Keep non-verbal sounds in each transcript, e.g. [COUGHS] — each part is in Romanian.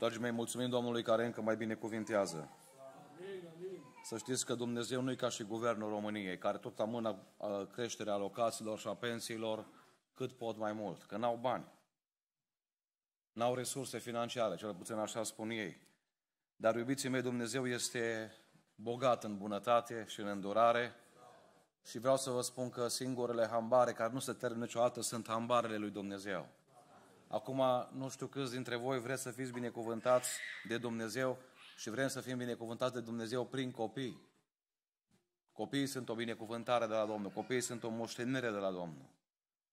Dragii mei, mulțumim Domnului care încă mai bine cuvintează. Să știți că Dumnezeu nu e ca și guvernul României, care tot amână creșterea alocațiilor și a pensiilor cât pot mai mult, că n-au bani. N-au resurse financiare, cel puțin așa spun ei. Dar, iubiții mei, Dumnezeu este bogat în bunătate și în îndurare și vreau să vă spun că singurele hambare care nu se termină niciodată sunt hambarele lui Dumnezeu. Acum, nu știu câți dintre voi vreți să fiți binecuvântați de Dumnezeu și vrem să fim binecuvântați de Dumnezeu prin copii. Copiii sunt o binecuvântare de la Domnul, copiii sunt o moștenire de la Domnul.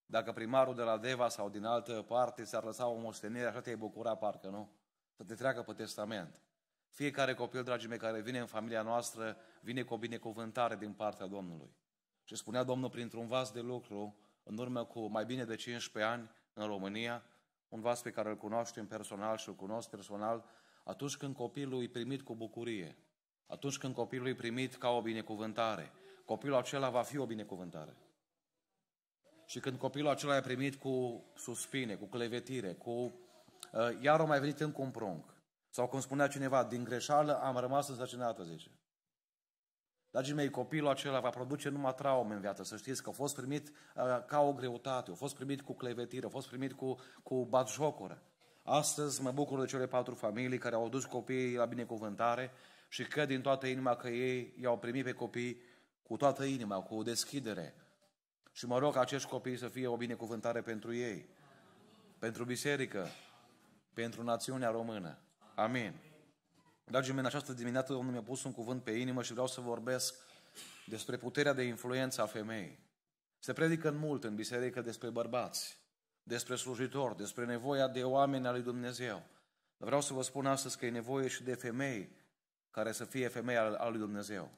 Dacă primarul de la Deva sau din altă parte s-ar lăsa o moștenire, așa te-ai bucura, parcă, nu? Să te treacă pe testament. Fiecare copil, dragii mei, care vine în familia noastră, vine cu o binecuvântare din partea Domnului. Și spunea Domnul printr-un vas de lucru, în urmă cu mai bine de 15 ani, în România, un vas pe care îl cunoaștem personal și îl cunosc personal, atunci când copilul e primit cu bucurie, atunci când copilul e primit ca o binecuvântare, copilul acela va fi o binecuvântare. Și când copilul acela e primit cu suspine, cu clevetire, cu uh, iar o mai venit încă un prunc, sau cum spunea cineva, din greșeală am rămas însărcinată, zice. Dragii mei, copilul acela va produce numai traume în viață. Să știți că a fost primit uh, ca o greutate, a fost primit cu clevetire, a fost primit cu, cu batjocură. Astăzi mă bucur de cele patru familii care au dus copiii la binecuvântare și că din toată inima că ei i-au primit pe copii cu toată inima, cu o deschidere. Și mă rog acești copii să fie o binecuvântare pentru ei, pentru biserică, pentru națiunea română. Amin. Dragii mei, în această dimineață Domnul mi-a pus un cuvânt pe inimă și vreau să vorbesc despre puterea de influență a femeii. Se predică în mult în biserică despre bărbați, despre slujitori, despre nevoia de oameni al lui Dumnezeu. Dar vreau să vă spun astăzi că e nevoie și de femei care să fie femei al lui Dumnezeu.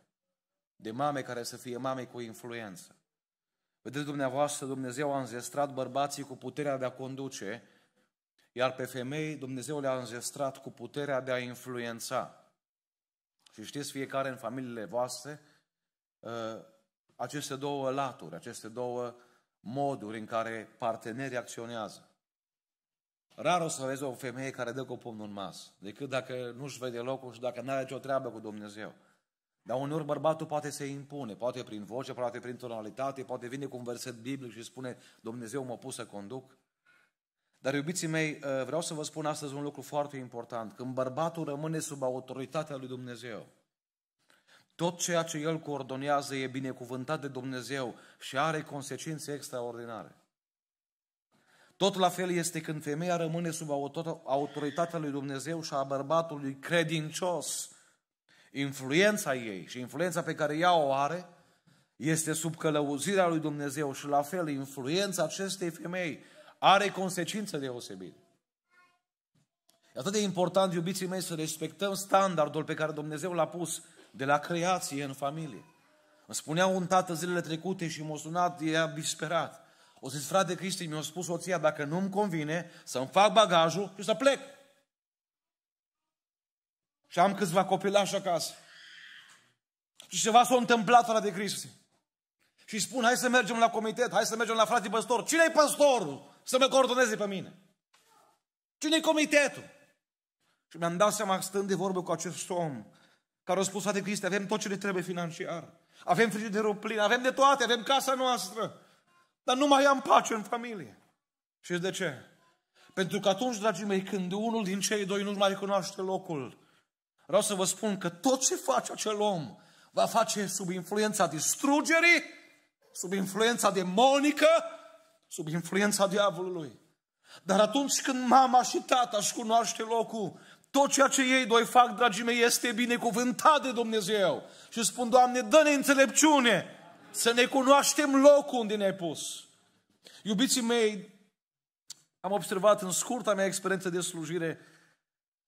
De mame care să fie mame cu influență. Vedeți dumneavoastră, Dumnezeu a înzestrat bărbații cu puterea de a conduce iar pe femei Dumnezeu le-a înzestrat cu puterea de a influența. Și știți fiecare în familiile voastre ă, aceste două laturi, aceste două moduri în care partenerii acționează. Rar o să vezi o femeie care dă cu pumnul în masă, decât dacă nu-și vede locul și dacă nu are nicio treabă cu Dumnezeu. Dar uneori bărbatul poate se impune, poate prin voce, poate prin tonalitate, poate vine cu un verset biblic și spune Dumnezeu m-a pus să conduc. Dar, iubiții mei, uh, vreau să vă spun astăzi un lucru foarte important. Când bărbatul rămâne sub autoritatea lui Dumnezeu, tot ceea ce el coordonează e binecuvântat de Dumnezeu și are consecințe extraordinare. Tot la fel este când femeia rămâne sub autoritatea lui Dumnezeu și a bărbatului credincios. Influența ei și influența pe care ea o are este sub călăuzirea lui Dumnezeu și la fel influența acestei femei are consecințe deosebite. E atât de important, iubiții mei, să respectăm standardul pe care Dumnezeu l-a pus de la creație în familie. Îmi spunea un tată zilele trecute și m-a sunat, e abisperat. O zis, frate Cristi, mi-a spus soția, dacă nu-mi convine să-mi fac bagajul și să plec. Și am câțiva copilași acasă. Și ceva s-a întâmplat, frate Cristi. Și spun, hai să mergem la comitet, hai să mergem la frate păstor. Cine-i păstorul? să mă coordoneze pe mine. Cine-i comitetul? Și mi-am dat seama stând de vorbă cu acest om care a spus, toate Cristi, avem tot ce ne trebuie financiar. Avem frigiderul plin, avem de toate, avem casa noastră. Dar nu mai am pace în familie. Și de ce? Pentru că atunci, dragii mei, când unul din cei doi nu mai recunoaște locul, vreau să vă spun că tot ce face acel om va face sub influența distrugerii, sub influența demonică, sub influența diavolului. Dar atunci când mama și tata își cunoaște locul, tot ceea ce ei doi fac, dragii mei, este binecuvântat de Dumnezeu. Și spun, Doamne, dă-ne înțelepciune să ne cunoaștem locul unde ne-ai pus. Iubiții mei, am observat în scurta mea experiență de slujire,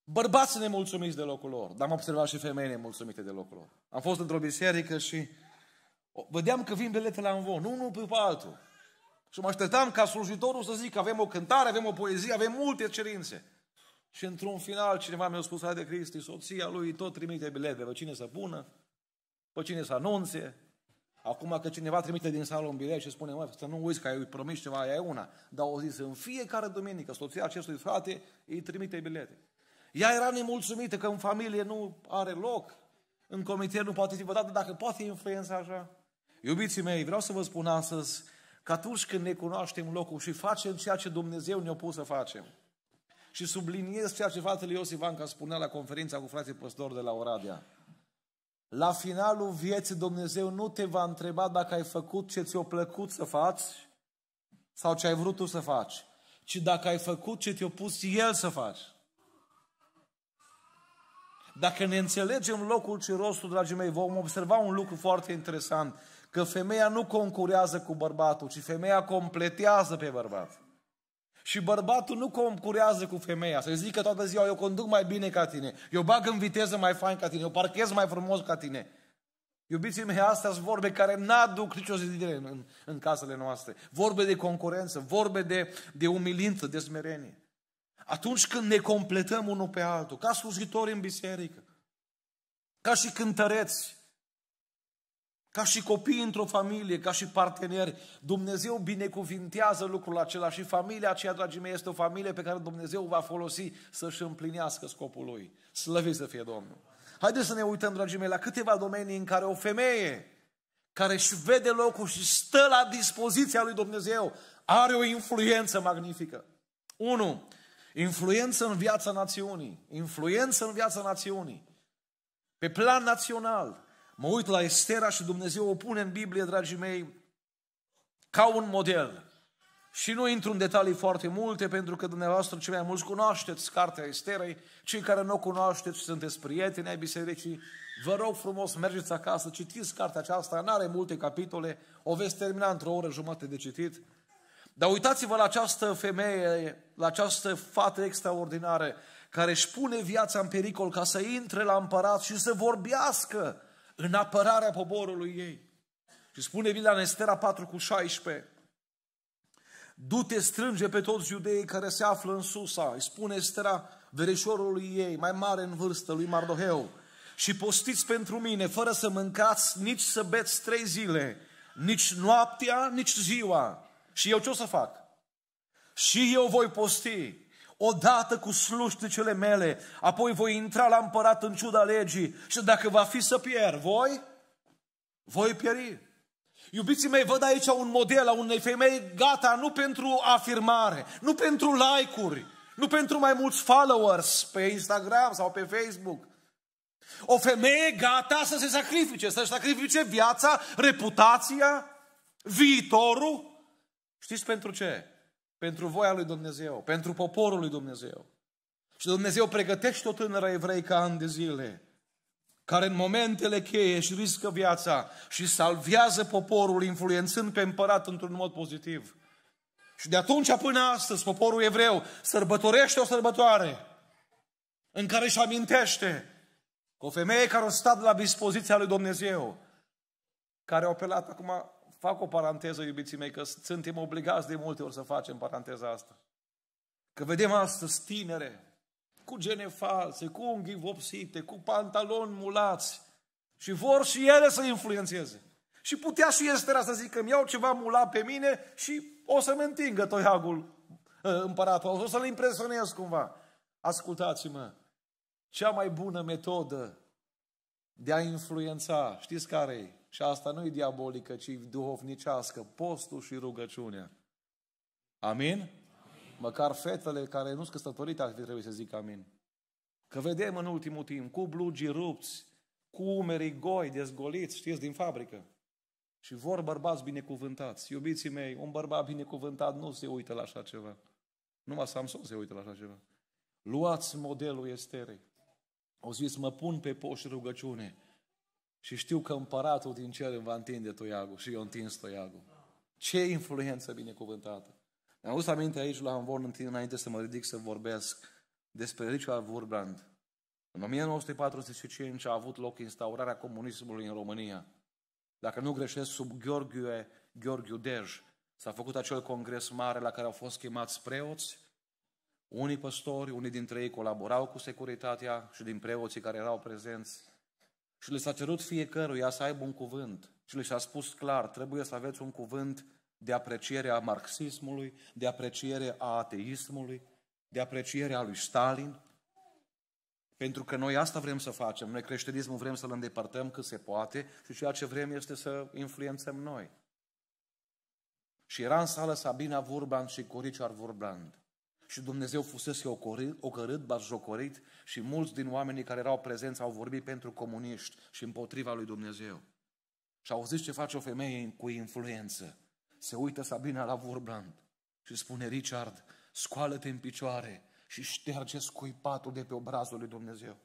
bărbați nemulțumiți de locul lor, dar am observat și femei nemulțumite de locul lor. Am fost într-o biserică și vedeam că vin biletele la învon, unul pe altul. Și mă așteptam ca slujitorul să că avem o cântare, avem o poezie, avem multe cerințe. Și într-un final cineva mi-a spus, de Cristi, soția lui tot trimite bilete, pe cine să pună, pe cine să anunțe. Acum că cineva trimite din sală un bilet și spune, mă, să nu uiți că ai promis ceva, aia e una. Dar o zis, în fiecare duminică, soția acestui frate îi trimite bilete. Ea era nemulțumită că în familie nu are loc, în comitet nu poate fi votat, dacă poate influența așa. Iubiții mei, vreau să vă spun astăzi, Că atunci când ne cunoaștem locul și facem ceea ce Dumnezeu ne-a pus să facem, și subliniez ceea ce fratele Iosif Anca spunea la conferința cu frații păstori de la Oradea. La finalul vieții Dumnezeu nu te va întreba dacă ai făcut ce ți-a plăcut să faci sau ce ai vrut tu să faci, ci dacă ai făcut ce te-a pus El să faci. Dacă ne înțelegem locul și rostul, dragii mei, vom observa un lucru foarte interesant că femeia nu concurează cu bărbatul, ci femeia completează pe bărbat. Și bărbatul nu concurează cu femeia. Să-i zică toată ziua, eu conduc mai bine ca tine, eu bag în viteză mai fain ca tine, eu parchez mai frumos ca tine. Iubiții mei, astea sunt vorbe care n-aduc nicio zidire în, în, în casele noastre. Vorbe de concurență, vorbe de, de umilință, de smerenie. Atunci când ne completăm unul pe altul, ca slujitori în biserică, ca și cântăreți, ca și copii într-o familie, ca și parteneri, Dumnezeu binecuvintează lucrul acela și familia aceea, dragii mei, este o familie pe care Dumnezeu va folosi să-și împlinească scopul lui. Slăviți să fie Domnul! Haideți să ne uităm, dragii mei, la câteva domenii în care o femeie care își vede locul și stă la dispoziția lui Dumnezeu are o influență magnifică. 1. Influență în viața națiunii. Influență în viața națiunii. Pe plan național, Mă uit la Estera și Dumnezeu o pune în Biblie, dragii mei, ca un model. Și nu intru în detalii foarte multe, pentru că dumneavoastră cei mai mulți cunoașteți cartea Esterei, cei care nu o cunoașteți și sunteți prieteni ai bisericii, vă rog frumos, mergeți acasă, citiți cartea aceasta, nu are multe capitole, o veți termina într-o oră jumătate de citit. Dar uitați-vă la această femeie, la această fată extraordinară, care își pune viața în pericol ca să intre la împărat și să vorbească în apărarea poporului ei. Și spune Biblia în Estera 4 cu 16, Du-te, strânge pe toți iudeii care se află în Susa, îi spune Estera vereșorului ei, mai mare în vârstă, lui Mardoheu, și postiți pentru mine, fără să mâncați, nici să beți trei zile, nici noaptea, nici ziua. Și eu ce o să fac? Și eu voi posti odată cu slușticele mele, apoi voi intra la împărat în ciuda legii și dacă va fi să pierd, voi, voi pieri. Iubiții mei, văd aici un model a unei femei gata nu pentru afirmare, nu pentru like-uri, nu pentru mai mulți followers pe Instagram sau pe Facebook. O femeie gata să se sacrifice, să-și sacrifice viața, reputația, viitorul. Știți pentru ce? pentru voia lui Dumnezeu, pentru poporul lui Dumnezeu. Și Dumnezeu pregătește o tânără evreică ani de zile, care în momentele cheie își riscă viața și salvează poporul, influențând pe împărat într-un mod pozitiv. Și de atunci până astăzi, poporul evreu sărbătorește o sărbătoare în care își amintește că o femeie care a stat la dispoziția lui Dumnezeu, care a apelat acum fac o paranteză, iubiții mei, că suntem obligați de multe ori să facem paranteza asta. Că vedem astăzi tinere cu gene false, cu unghii vopsite, cu pantaloni mulați și vor și ele să influențeze. Și putea și Estera să zică, îmi iau ceva mulat pe mine și o să mă întingă toiagul ă, împăratul, o să-l impresionez cumva. Ascultați-mă, cea mai bună metodă de a influența, știți care e? Și asta nu e diabolică, ci duhovnicească. Postul și rugăciunea. Amin? amin? Măcar fetele care nu sunt căsătorite ar trebui să zic amin. Că vedem în ultimul timp cu blugi rupți, cu umerii goi, dezgoliți, știți, din fabrică. Și vor bărbați binecuvântați. Iubiții mei, un bărbat binecuvântat nu se uită la așa ceva. Numai Samson se uită la așa ceva. Luați modelul Esterei. O zis, mă pun pe poș rugăciune. Și știu că împăratul din cer îmi va întinde toiagul și eu întins toiagul. Ce influență binecuvântată! Mi-am dus aminte aici la Hamborn înainte să mă ridic să vorbesc despre Richard Wurbrand. În 1945 a avut loc instaurarea comunismului în România. Dacă nu greșesc, sub Gheorghe, Gheorghiu Dej s-a făcut acel congres mare la care au fost chemați preoți, unii păstori, unii dintre ei colaborau cu securitatea și din preoții care erau prezenți și le s-a cerut fiecăruia să aibă un cuvânt. Și le s-a spus clar, trebuie să aveți un cuvânt de apreciere a marxismului, de apreciere a ateismului, de apreciere a lui Stalin. Pentru că noi asta vrem să facem. Noi creștinismul vrem să-l îndepărtăm cât se poate și ceea ce vrem este să influențăm noi. Și era în sală Sabina Vurban și Coriciar Vurbland și Dumnezeu fusese ocărât, barjocorit și mulți din oamenii care erau prezenți au vorbit pentru comuniști și împotriva lui Dumnezeu. Și zis ce face o femeie cu influență. Se uită Sabina la Vorbrand și spune, Richard, scoală-te în picioare și șterge scuipatul de pe obrazul lui Dumnezeu.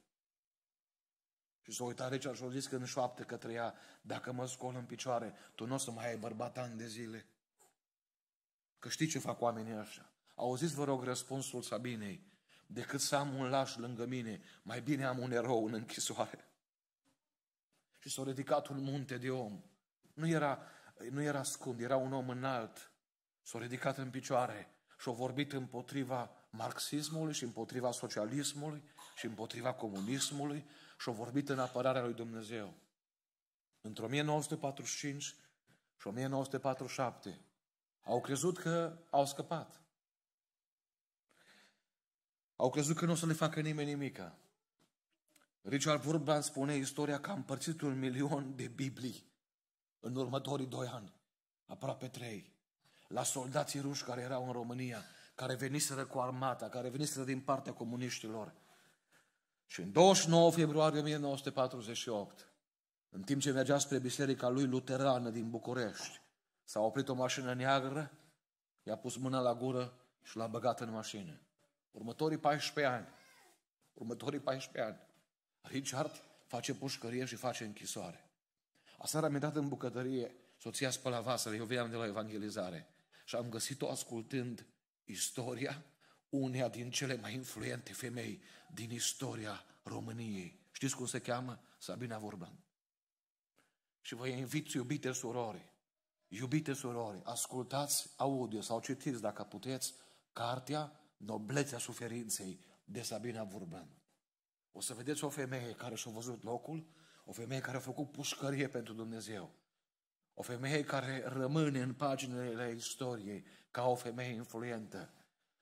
Și s-a uitat Richard și a zis că în șoapte către ea, dacă mă scol în picioare, tu nu o să mai ai bărbat ani de zile. Că știi ce fac oamenii așa? Auziți, vă rog, răspunsul Sabinei. Decât să am un laș lângă mine, mai bine am un erou în închisoare. Și s-a ridicat un munte de om. Nu era, nu era scund, era un om înalt. S-a ridicat în picioare și a vorbit împotriva marxismului și împotriva socialismului și împotriva comunismului și a vorbit în apărarea lui Dumnezeu. într 1945 și 1947 au crezut că au scăpat. Au crezut că nu o să le facă nimeni nimica. Richard Burbank spune istoria că a împărțit un milion de Biblii în următorii doi ani, aproape trei, la soldații ruși care erau în România, care veniseră cu armata, care veniseră din partea comuniștilor. Și în 29 februarie 1948, în timp ce mergea spre biserica lui luterană din București, s-a oprit o mașină neagră, i-a pus mâna la gură și l-a băgat în mașină următorii 14 ani, următorii 14 ani, Richard face pușcărie și face închisoare. Aseară am dat în bucătărie, soția spăla vasele, eu veneam de la evangelizare și am găsit-o ascultând istoria uneia din cele mai influente femei din istoria României. Știți cum se cheamă? Sabina Vorban. Și vă invit, iubite surori, iubite surori, ascultați audio sau citiți, dacă puteți, cartea noblețea suferinței de Sabina Vurban. O să vedeți o femeie care și-a văzut locul, o femeie care a făcut pușcărie pentru Dumnezeu, o femeie care rămâne în paginile istoriei ca o femeie influentă.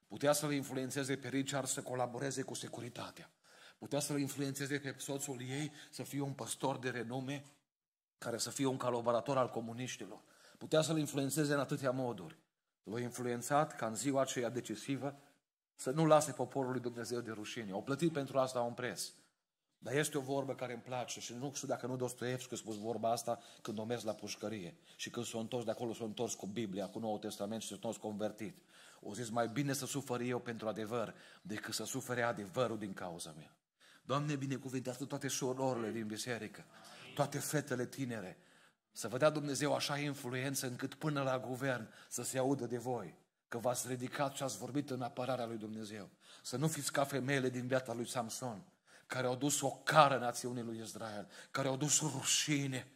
Putea să-l influențeze pe Richard să colaboreze cu securitatea. Putea să-l influențeze pe soțul ei să fie un păstor de renume, care să fie un colaborator al comuniștilor. Putea să-l influențeze în atâtea moduri. L-a influențat ca în ziua aceea decisivă să nu lase poporul lui Dumnezeu de rușine. O plătit pentru asta un preț. Dar este o vorbă care îmi place și nu știu dacă nu Dostoevski a spus vorba asta când o mers la pușcărie și când sunt a întors de acolo, sunt a întors cu Biblia, cu Noul Testament și sunt a întors convertit. O zis, mai bine să sufăr eu pentru adevăr decât să sufere adevărul din cauza mea. Doamne, binecuvintează toate surorile din biserică, toate fetele tinere, să vă dea Dumnezeu așa influență încât până la guvern să se audă de voi că v-ați ridicat și ați vorbit în apărarea lui Dumnezeu. Să nu fiți ca femeile din viața lui Samson, care au dus o cară națiunii lui Israel, care au dus rușine.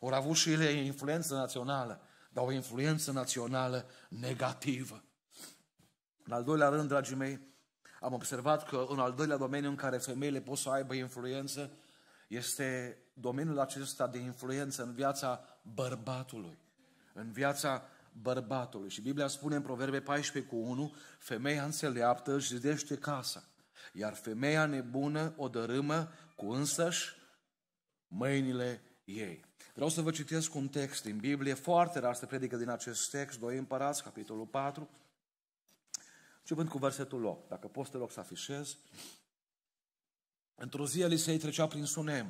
Au avut și ele influență națională, dar o influență națională negativă. În al doilea rând, dragii mei, am observat că în al doilea domeniu în care femeile pot să aibă influență este domeniul acesta de influență în viața bărbatului, în viața bărbatului. Și Biblia spune în Proverbe 14 cu 1, femeia înțeleaptă își zidește casa, iar femeia nebună o dărâmă cu însăși mâinile ei. Vreau să vă citesc un text din Biblie, foarte rar se predică din acest text, 2 Împărați, capitolul 4, începând cu versetul 8. Dacă poți, te rog să afișez. Într-o zi Elisei trecea prin Sunem.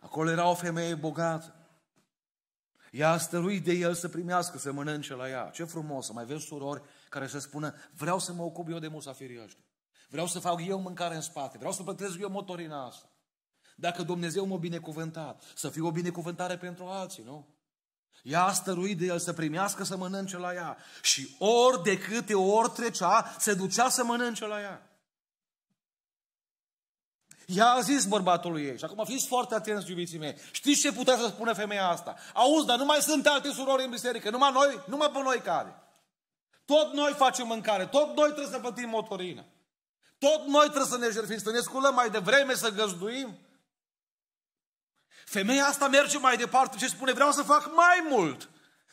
Acolo era o femeie bogată ea a stăruit de el să primească, să mănânce la ea. Ce frumos să mai vezi surori care să spună, vreau să mă ocup eu de musafirii ăștia. Vreau să fac eu mâncare în spate, vreau să plătesc eu motorina asta. Dacă Dumnezeu m-a binecuvântat, să fie o binecuvântare pentru alții, nu? Ea a stăruit de el să primească să mănânce la ea. Și ori de câte ori trecea, se ducea să mănânce la ea. Ea a zis bărbatului ei, și acum fiți foarte atenți, iubiții mei, știți ce putea să spună femeia asta? Auzi, dar nu mai sunt alte surori în biserică, numai noi, numai pe noi care. Tot noi facem mâncare, tot noi trebuie să plătim motorină. Tot noi trebuie să ne jertfim, să ne sculăm mai devreme, să găzduim. Femeia asta merge mai departe și spune, vreau să fac mai mult.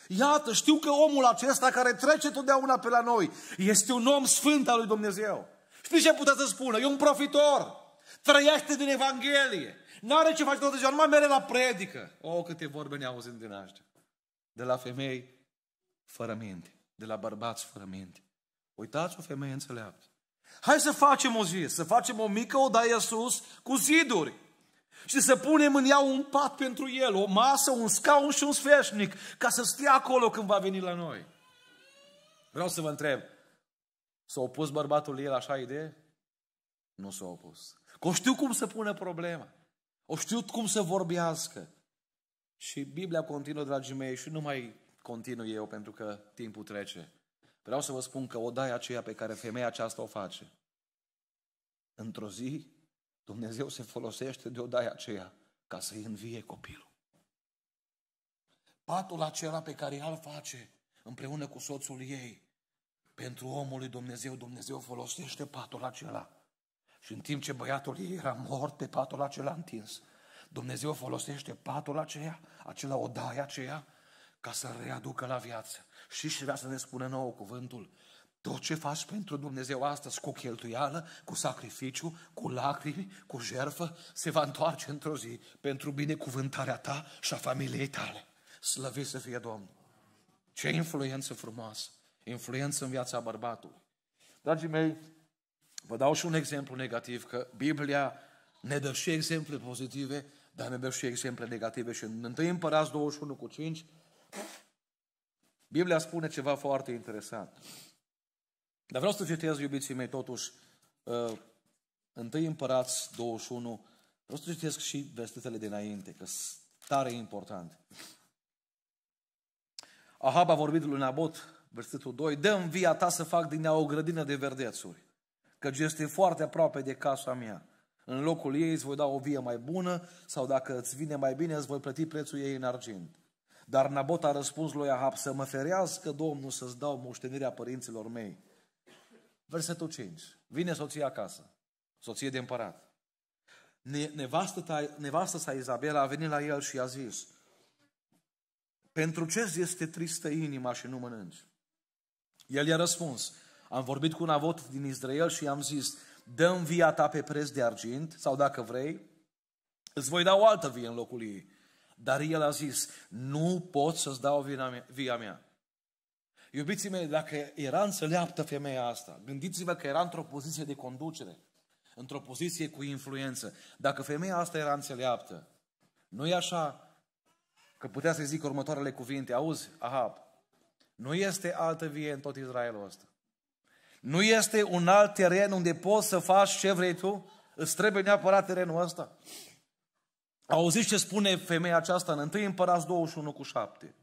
Iată, știu că omul acesta care trece totdeauna pe la noi este un om sfânt al lui Dumnezeu. Știți ce putea să spună? E un profitor. Trăiește din Evanghelie. N-are ce face toată ziua, numai mere la predică. O, oh, câte vorbe ne auzim din astea. De la femei fără minte, de la bărbați fără minte. Uitați o femeie înțeleaptă. Hai să facem o zi, să facem o mică odaie sus cu ziduri. Și să punem în ea un pat pentru el, o masă, un scaun și un sfeșnic, ca să stea acolo când va veni la noi. Vreau să vă întreb, s-a opus bărbatul el așa idee? Nu s-a opus. Că o știu cum să pună problema. O știu cum să vorbească. Și Biblia continuă, dragii mei, și nu mai continu eu pentru că timpul trece. Vreau să vă spun că o dai aceea pe care femeia aceasta o face. Într-o zi, Dumnezeu se folosește de o dai aceea ca să-i învie copilul. Patul acela pe care el face împreună cu soțul ei, pentru omul lui Dumnezeu, Dumnezeu folosește patul acela și în timp ce băiatul ei era mort pe patul acela întins, Dumnezeu folosește patul aceea, acela odaia aceea, ca să readucă la viață. Și și vrea să ne spună nouă cuvântul. Tot ce faci pentru Dumnezeu astăzi, cu cheltuială, cu sacrificiu, cu lacrimi, cu jerfă, se va întoarce într-o zi pentru binecuvântarea ta și a familiei tale. Slăvit să fie Domnul! Ce influență frumoasă! Influență în viața bărbatului! Dragii mei, Vă dau și un exemplu negativ, că Biblia ne dă și exemple pozitive, dar ne dă și exemple negative. Și în 1 Împărați 21 cu 5, Biblia spune ceva foarte interesant. Dar vreau să citesc, iubiții mei, totuși, 1 ă, Împărați 21, vreau să citesc și versetele dinainte, că sunt tare important. Ahab a vorbit lui Nabot, versetul 2, dă via ta să fac din ea o grădină de verdețuri căci este foarte aproape de casa mea. În locul ei îți voi da o vie mai bună sau dacă îți vine mai bine îți voi plăti prețul ei în argint. Dar Nabot a răspuns lui Ahab, să mă ferească Domnul să-ți dau moștenirea părinților mei. Versetul 5. Vine soția acasă, soție de împărat. Ne, nevastă, ta, nevastă sa Izabela a venit la el și a zis, pentru ce este tristă inima și nu mănânci? El i-a răspuns, am vorbit cu un avot din Israel și i-am zis, dăm via ta pe preț de argint, sau dacă vrei, îți voi da o altă vie în locul ei. Dar el a zis, nu pot să-ți dau via mea. Iubiții mei, dacă era înțeleaptă femeia asta, gândiți-vă că era într-o poziție de conducere, într-o poziție cu influență. Dacă femeia asta era înțeleaptă, nu e așa că putea să zic următoarele cuvinte, auzi, Ahab, nu este altă vie în tot Israelul ăsta. Nu este un alt teren unde poți să faci ce vrei tu? Îți trebuie neapărat terenul ăsta. Auziți ce spune femeia aceasta în 1 Împărați 21 cu 7.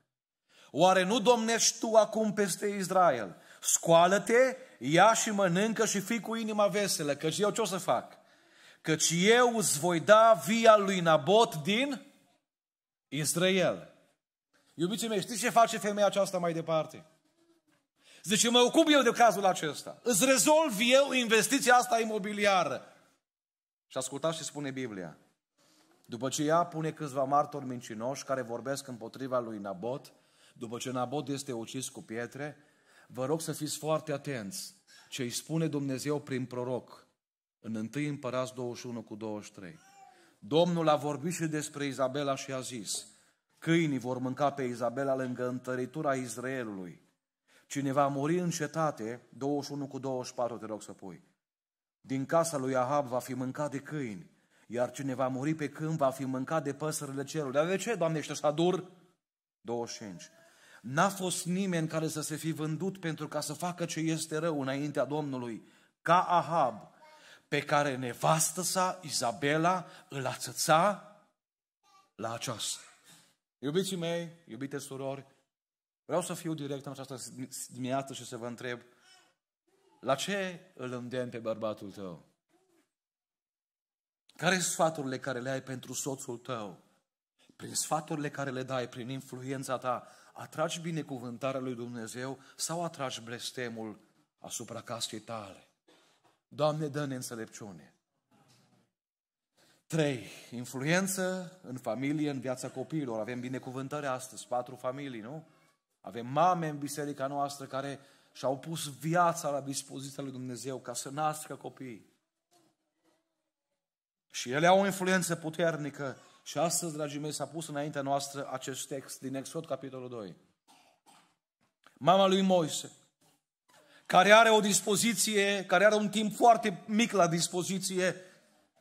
Oare nu domnești tu acum peste Israel? Scoală-te, ia și mănâncă și fii cu inima veselă, căci eu ce o să fac? Căci eu îți voi da via lui Nabot din Israel. Iubiții mei, știți ce face femeia aceasta mai departe? Zice, mă ocup eu de cazul acesta. Îți rezolv eu investiția asta imobiliară. Și ascultați ce spune Biblia. După ce ea pune câțiva martori mincinoși care vorbesc împotriva lui Nabot, după ce Nabot este ucis cu pietre, vă rog să fiți foarte atenți ce îi spune Dumnezeu prin proroc în 1 Împărați 21 cu 23. Domnul a vorbit și despre Izabela și a zis, câinii vor mânca pe Izabela lângă întăritura Izraelului Cine va muri în cetate, 21 cu 24 te rog să pui, din casa lui Ahab va fi mâncat de câini, iar cine va muri pe câmp va fi mâncat de păsările cerului. Dar de ce, Doamne, ești așa dur? 25. N-a fost nimeni care să se fi vândut pentru ca să facă ce este rău înaintea Domnului, ca Ahab, pe care nevastă sa, Izabela, îl ațăța la aceasta. Iubiții mei, iubite surori, Vreau să fiu direct în această dimineață și să vă întreb, la ce îl îndemn pe bărbatul tău? Care sunt sfaturile care le ai pentru soțul tău? Prin sfaturile care le dai, prin influența ta, atragi binecuvântarea lui Dumnezeu sau atragi blestemul asupra casei tale? Doamne, dă-ne înțelepciune. 3. Influență în familie, în viața copiilor. Avem binecuvântare astăzi, patru familii, nu? Avem mame în biserica noastră care și-au pus viața la dispoziția lui Dumnezeu ca să nască copii. Și ele au o influență puternică. Și astăzi, dragii mei, s-a pus înaintea noastră acest text din Exod, capitolul 2. Mama lui Moise, care are o dispoziție, care are un timp foarte mic la dispoziție,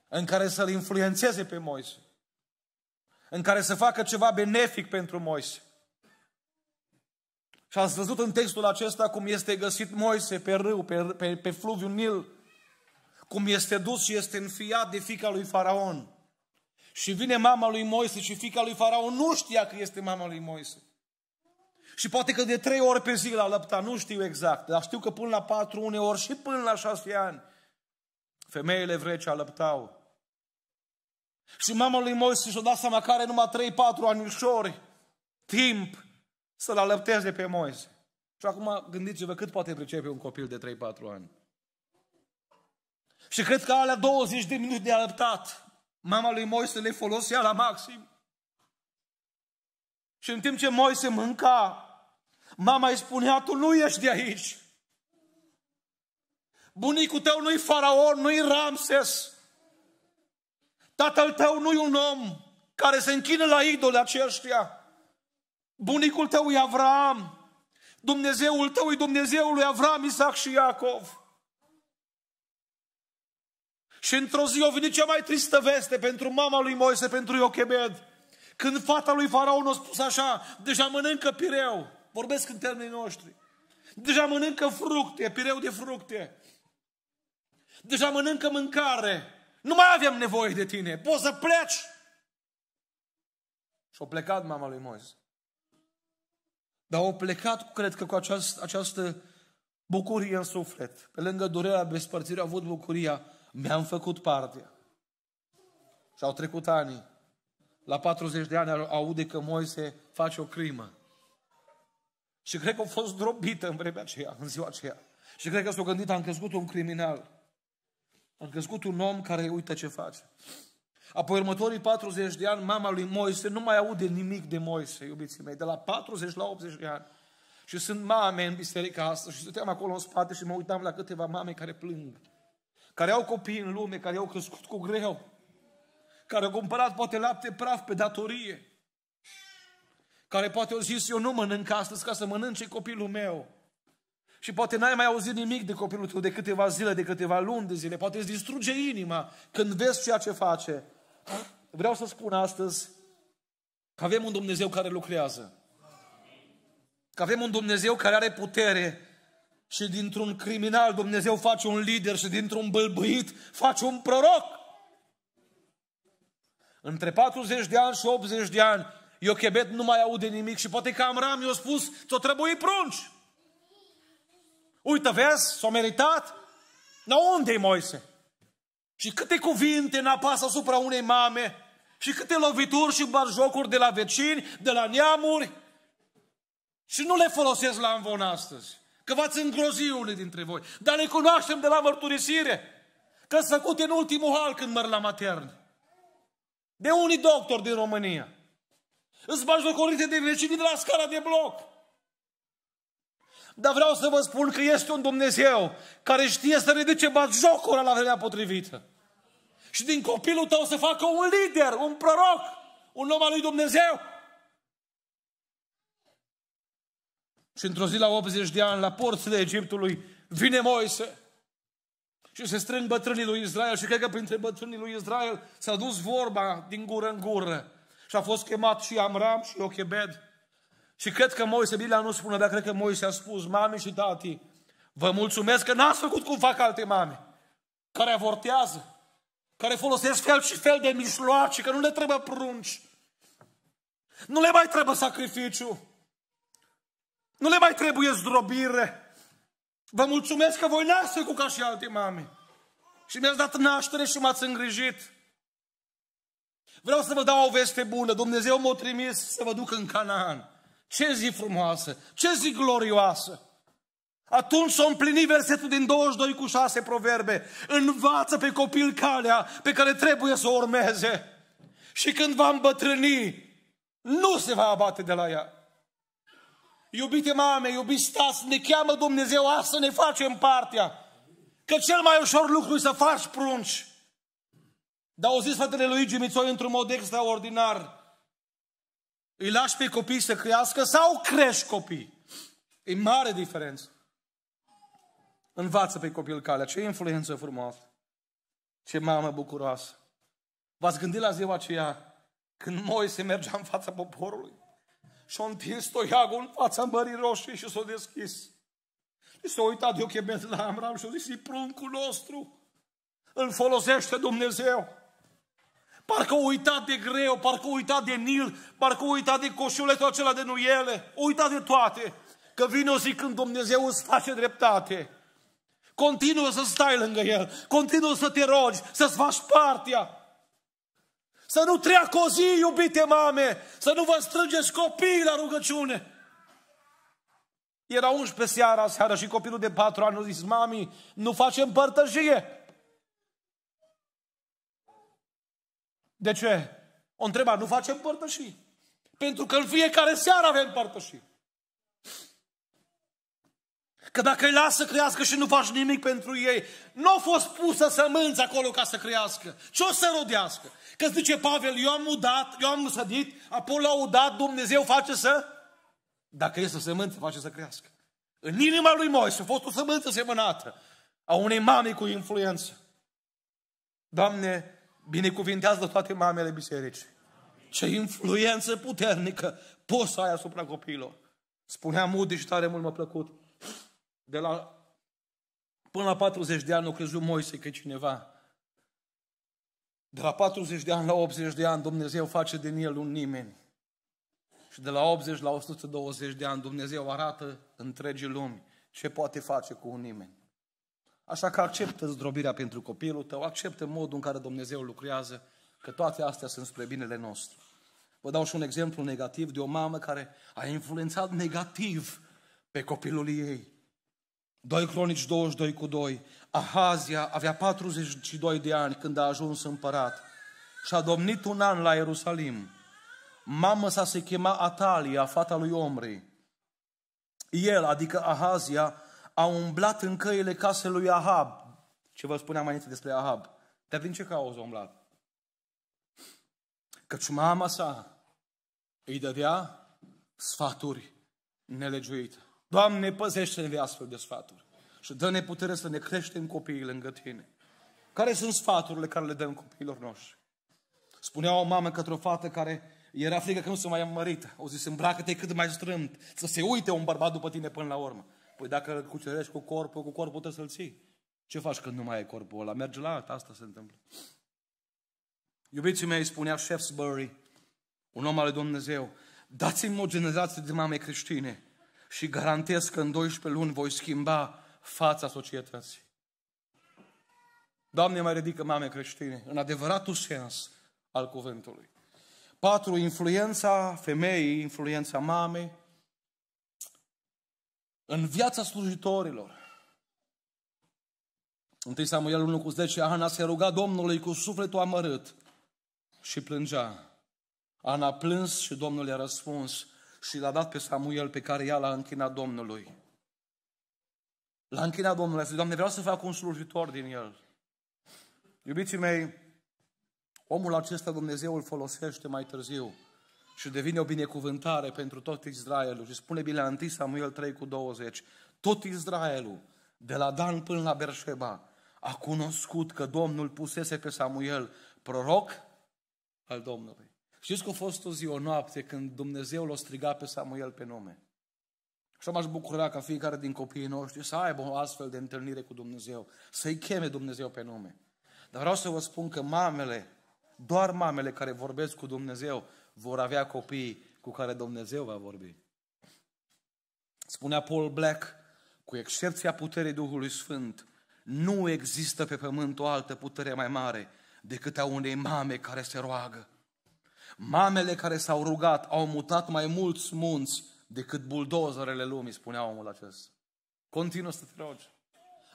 în care să-l influențeze pe Moise, în care să facă ceva benefic pentru Moise. Și ați văzut în textul acesta cum este găsit Moise pe râu, pe, pe, pe fluviul Nil, cum este dus și este înfiat de fica lui Faraon. Și vine mama lui Moise și fica lui Faraon nu știa că este mama lui Moise. Și poate că de trei ori pe zi la lăpta, nu știu exact, dar știu că până la patru, uneori și până la șase ani, femeile vrece alăptau. Și mama lui Moise și o dat seama care numai trei, patru anișori, timp, să-l alăpteze pe Moise. Și acum gândiți-vă cât poate pricepe un copil de 3-4 ani. Și cred că alea 20 de minute de alăptat, mama lui Moise le folosea la maxim. Și în timp ce Moise mânca, mama îi spunea, tu nu ești de aici. Bunicul tău nu-i faraon, nu-i Ramses. Tatăl tău nu-i un om care se închină la idole aceștia. Bunicul tău e Avram. Dumnezeul tău e Dumnezeul lui Avram, Isaac și Iacov. Și într-o zi a venit cea mai tristă veste pentru mama lui Moise, pentru Iochebed. Când fata lui Faraon a spus așa, deja mănâncă pireu. Vorbesc în termenii noștri. Deja mănâncă fructe, pireu de fructe. Deja mănâncă mâncare. Nu mai avem nevoie de tine. Poți să pleci. Și-a plecat mama lui Moise. Dar au plecat, cred că, cu această, această bucurie în suflet. Pe lângă durerea despărțirii au avut bucuria, mi-am făcut parte. Și au trecut ani. La 40 de ani aude că Moise face o crimă. Și cred că a fost drobită în vremea aceea, în ziua aceea. Și cred că s-a gândit, am crescut un criminal. Am crescut un om care uită ce face. Apoi următorii 40 de ani, mama lui Moise nu mai aude nimic de Moise, iubiții mei, de la 40 la 80 de ani. Și sunt mame în biserica asta și stăteam acolo în spate și mă uitam la câteva mame care plâng, care au copii în lume, care au crescut cu greu, care au cumpărat poate lapte praf pe datorie, care poate au zis, eu nu mănânc astăzi ca să mănânce copilul meu. Și poate n-ai mai auzit nimic de copilul tău de câteva zile, de câteva luni de zile. Poate îți distruge inima când vezi ceea ce face vreau să spun astăzi că avem un Dumnezeu care lucrează. Că avem un Dumnezeu care are putere și dintr-un criminal Dumnezeu face un lider și dintr-un bălbâit face un proroc. Între 40 de ani și 80 de ani, Iochebet nu mai aude nimic și poate că Amram i-a spus, ți-o trebuie prunci. Uită, vezi, s-a meritat. Dar unde-i Moise? Și câte cuvinte n apasă asupra unei mame, și câte lovituri și barjocuri de la vecini, de la neamuri, și nu le folosesc la învon astăzi. Că v-ați îngrozi unii dintre voi. Dar le cunoaștem de la mărturisire. Că s făcut în ultimul hal când măr la matern. De unii doctori din România. Îți bagi de vecini de la scara de bloc. Dar vreau să vă spun că este un Dumnezeu care știe să ridice batjocura la vremea potrivită. Și din copilul tău să facă un lider, un proroc, un om al lui Dumnezeu. Și într-o zi la 80 de ani, la porțile Egiptului, vine Moise și se strâng bătrânii lui Israel și cred că printre bătrânii lui Israel s-a dus vorba din gură în gură. Și a fost chemat și Amram și Ochebed. Și cred că Moise, Biblia nu spune, dar cred că Moise a spus, mame și tati, vă mulțumesc că n-ați făcut cum fac alte mame, care avortează, care folosesc fel și fel de mijloace, că nu le trebuie prunci, nu le mai trebuie sacrificiu, nu le mai trebuie zdrobire. Vă mulțumesc că voi n-ați făcut ca și alte mame. Și mi-ați dat naștere și m-ați îngrijit. Vreau să vă dau o veste bună. Dumnezeu m-a trimis să vă duc în Canaan. Ce zi frumoasă, ce zi glorioasă! Atunci s-a împlinit versetul din 22 cu 6 proverbe. Învață pe copil calea pe care trebuie să o urmeze. Și când va îmbătrâni, nu se va abate de la ea. Iubite mame, iubiți stați, ne cheamă Dumnezeu asta să ne facem partea. Că cel mai ușor lucru e să faci prunci. Dar au zis fratele Luigi Mițoi într-un mod extraordinar. Îi lași pe copii să crească sau crești copii? E mare diferență. Învață pe copil calea. Ce influență frumoasă. Ce mamă bucuroasă. V-ați gândit la ziua aceea când Moise mergea în fața poporului și a întins toiagul în fața Mării Roșii și s-a deschis. Și s-a uitat de ochi la Amram și a zis, e pruncul nostru. Îl folosește Dumnezeu. Parcă uitat de greu, parcă uitat de nil, parcă uitat de coșuletul acela de nuiele, uitat de toate. Că vine o zi când Dumnezeu îți face dreptate. Continuă să stai lângă El, continuă să te rogi, să-ți faci partea. Să nu treacă o zi, iubite mame, să nu vă strângeți copiii la rugăciune. Era 11 seara, seara și copilul de patru ani a zis, mami, nu facem părtășie. De ce? O întreba, nu facem părtășii. Pentru că în fiecare seară avem părtășii. Că dacă îi lasă să crească și nu faci nimic pentru ei, nu a fost pusă sămânța acolo ca să crească. Ce o să rodească? Că zice Pavel, eu am udat, eu am sădit, l a udat, Dumnezeu face să... Dacă este se sămânță, face să crească. În inima lui Moise a fost o sămânță semănată a unei mame cu influență. Doamne, Binecuvintează toate mamele bisericii. Ce influență puternică poți să ai asupra copiilor. Spunea Moody și tare mult m-a plăcut. De la, până la 40 de ani nu crezut Moise că cineva. De la 40 de ani la 80 de ani Dumnezeu face din el un nimeni. Și de la 80 la 120 de ani Dumnezeu arată întregii lumi ce poate face cu un nimeni. Așa că acceptă zdrobirea pentru copilul tău, acceptă modul în care Dumnezeu lucrează, că toate astea sunt spre binele nostru. Vă dau și un exemplu negativ de o mamă care a influențat negativ pe copilul ei. 2 Cronici 22 cu 2. Ahazia avea 42 de ani când a ajuns împărat și a domnit un an la Ierusalim. Mama sa se chema Atalia, fata lui Omri. El, adică Ahazia, a umblat în căile casei lui Ahab. Ce vă spuneam mai despre Ahab. Dar din ce cauză a umblat? Căci mama sa îi dădea sfaturi nelegiuite. Doamne, păzește-ne de astfel de sfaturi și dă-ne putere să ne creștem copiii lângă Tine. Care sunt sfaturile care le dăm copiilor noștri? Spunea o mamă către o fată care era frică că nu se mai mărită. O zis, îmbracă-te cât mai strâmt, să se uite un bărbat după tine până la urmă. Păi dacă îl cucerești cu corpul, cu corpul trebuie să-l ții. Ce faci când nu mai ai corpul ăla? Mergi la alt, asta se întâmplă. Iubiții mei, spunea Shaftesbury, un om al lui Dumnezeu, dați-mi o generație de mame creștine și garantez că în 12 luni voi schimba fața societății. Doamne, mai ridică mame creștine, în adevăratul sens al cuvântului. Patru, influența femeii, influența mamei, în viața slujitorilor. Întâi Samuel 1 cu 10, Ana se ruga Domnului cu sufletul amărât și plângea. Ana a plâns și Domnul i-a răspuns și l-a dat pe Samuel pe care ea l-a închinat Domnului. L-a închinat Domnului, a zis, Doamne, vreau să fac un slujitor din el. Iubiții mei, omul acesta Dumnezeu îl folosește mai târziu și devine o binecuvântare pentru tot Israelul. Și spune Biblia 1 Samuel 3 cu 20, tot Israelul, de la Dan până la Berșeba, a cunoscut că Domnul pusese pe Samuel proroc al Domnului. Știți că a fost o zi, o noapte, când Dumnezeu l-a strigat pe Samuel pe nume. Și m-aș bucura ca fiecare din copiii noștri să aibă o astfel de întâlnire cu Dumnezeu, să-i cheme Dumnezeu pe nume. Dar vreau să vă spun că mamele, doar mamele care vorbesc cu Dumnezeu, vor avea copii cu care Dumnezeu va vorbi. Spunea Paul Black, cu excepția puterii Duhului Sfânt, nu există pe pământ o altă putere mai mare decât a unei mame care se roagă. Mamele care s-au rugat au mutat mai mulți munți decât buldozerele lumii, spunea omul acesta. Continuă să te rogi.